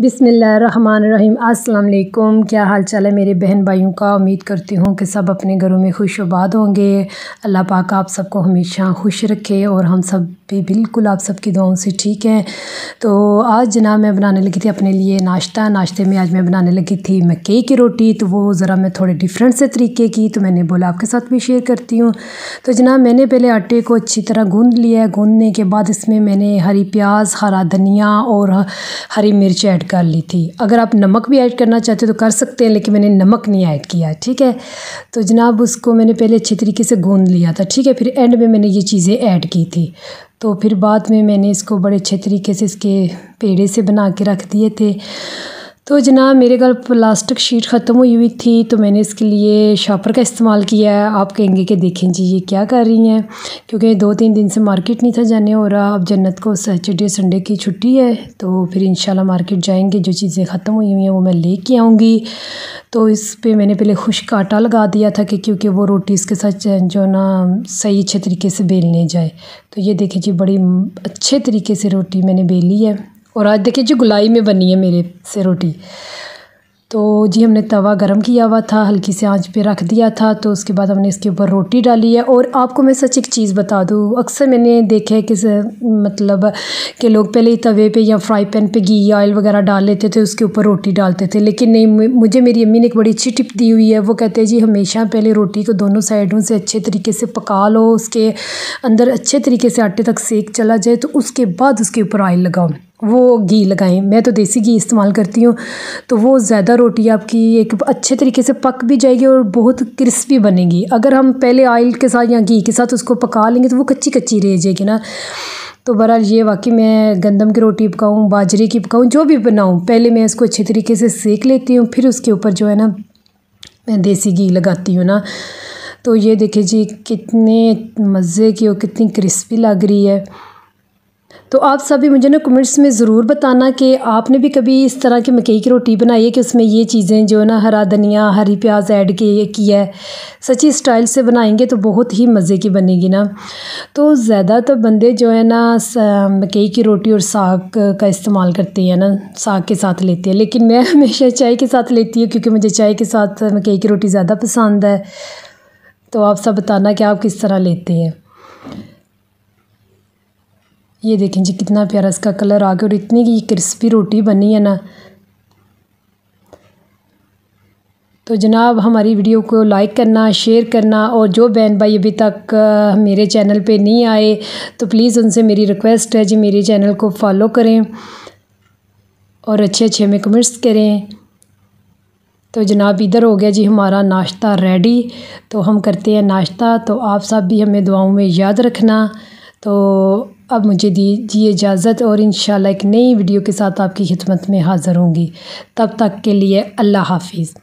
बिसमीम् अल्लाम क्या हाल चाल है मेरे बहन भाइयों का उम्मीद करती हूँ कि सब अपने घरों में खुश होंगे अल्लाह पाक आप सबको हमेशा खुश रखे और हम सब भी बिल्कुल आप सबकी दुआओं से ठीक है तो आज जना मैं बनाने लगी थी अपने लिए नाश्ता नाश्ते में आज मैं बनाने लगी थी मकई की रोटी तो वो ज़रा मैं थोड़े डिफरेंट से तरीके की तो मैंने बोला आपके साथ भी शेयर करती हूँ तो जना मैंने पहले आटे को अच्छी तरह गूँध लिया है गूँधने के बाद इसमें मैंने हरी प्याज हरा धनिया और हरी मिर्च ऐड कर ली थी अगर आप नमक भी ऐड करना चाहते हो तो कर सकते हैं लेकिन मैंने नमक नहीं ऐड किया ठीक है तो जनाब उसको मैंने पहले अच्छे तरीके से गूँध लिया था ठीक है फिर एंड में मैंने ये चीज़ें ऐड की थी तो फिर बाद में मैंने इसको बड़े अच्छे तरीके से इसके पेड़े से बना के रख दिए थे तो जनाब मेरे घर प्लास्टिक शीट ख़त्म हुई हुई थी तो मैंने इसके लिए शॉपर का इस्तेमाल किया है आप कहेंगे कि देखें जी ये क्या कर रही हैं क्योंकि दो तीन दिन से मार्केट नहीं था जाने हो रहा अब जन्नत को सैटरडे संडे की छुट्टी है तो फिर इंशाल्लाह मार्केट जाएंगे जो चीज़ें ख़त्म हुई हुई हैं वो मैं ले के आऊँगी तो इस पर मैंने पहले खुश्क आटा लगा दिया था कि क्योंकि वो रोटी इसके साथ जो ना सही अच्छे तरीके से बेलने जाए तो ये देखें जी बड़ी अच्छे तरीके से रोटी मैंने बेली है और आज देखिए जी गुलाई में बनी है मेरे से रोटी तो जी हमने तवा गरम किया हुआ था हल्की से आंच पे रख दिया था तो उसके बाद हमने इसके ऊपर रोटी डाली है और आपको मैं सच एक चीज़ बता दूँ अक्सर मैंने देखा है कि मतलब कि लोग पहले ही तवे पे या फ्राई पैन पे घी ऑयल वगैरह डाल लेते थे उसके ऊपर रोटी डालते थे लेकिन नहीं मुझे मेरी अम्मी ने एक बड़ी अच्छी टिप दी हुई है वो कहते हैं जी हमेशा पहले रोटी को दोनों साइडों से अच्छे तरीके से पका लो उसके अंदर अच्छे तरीके से आटे तक सेक चला जाए तो उसके बाद उसके ऊपर ऑयल लगाओ वो घी लगाएं मैं तो देसी घी इस्तेमाल करती हूँ तो वो ज़्यादा रोटी आपकी एक अच्छे तरीके से पक भी जाएगी और बहुत क्रिस्पी बनेगी अगर हम पहले ऑयल के साथ या घी के साथ उसको पका लेंगे तो वो कच्ची कच्ची रह जाएगी ना तो बहरहाल ये वाकई मैं गंदम की रोटी पकाऊँ बाजरे की पकाऊँ जो भी बनाऊँ पहले मैं इसको अच्छे तरीके से सेक लेती हूँ फिर उसके ऊपर जो है ना मैं देसी घी लगाती हूँ ना तो ये देखिए जी कितने मज़े की और कितनी क्रिस्पी लग रही है तो आप सभी मुझे ना कमेंट्स में ज़रूर बताना कि आपने भी कभी इस तरह की मकई की रोटी बनाई है कि उसमें ये चीज़ें जो है ना हरा धनिया हरी प्याज ऐड के किया है सच्ची स्टाइल से बनाएंगे तो बहुत ही मज़े की बनेगी ना तो ज़्यादातर बंदे जो है ना मकई की रोटी और साग का इस्तेमाल करते हैं ना साग के साथ लेते हैं लेकिन मैं हमेशा चाय के साथ लेती हूँ क्योंकि मुझे चाय के साथ मकई की रोटी ज़्यादा पसंद है तो आप सब बताना कि आप किस तरह लेते हैं ये देखें जी कितना प्यारा इसका कलर आ गया और इतनी ही क्रिस्पी रोटी बनी है ना तो जनाब हमारी वीडियो को लाइक करना शेयर करना और जो बहन भाई अभी तक मेरे चैनल पे नहीं आए तो प्लीज़ उनसे मेरी रिक्वेस्ट है जी मेरे चैनल को फॉलो करें और अच्छे अच्छे में कमेंट्स करें तो जनाब इधर हो गया जी हमारा नाश्ता रेडी तो हम करते हैं नाश्ता तो आप सब भी हमें दुआओं में याद रखना तो अब मुझे दीजिए इजाज़त और इन एक नई वीडियो के साथ आपकी खिदमत में हाज़िर होंगी तब तक के लिए अल्लाह हाफिज़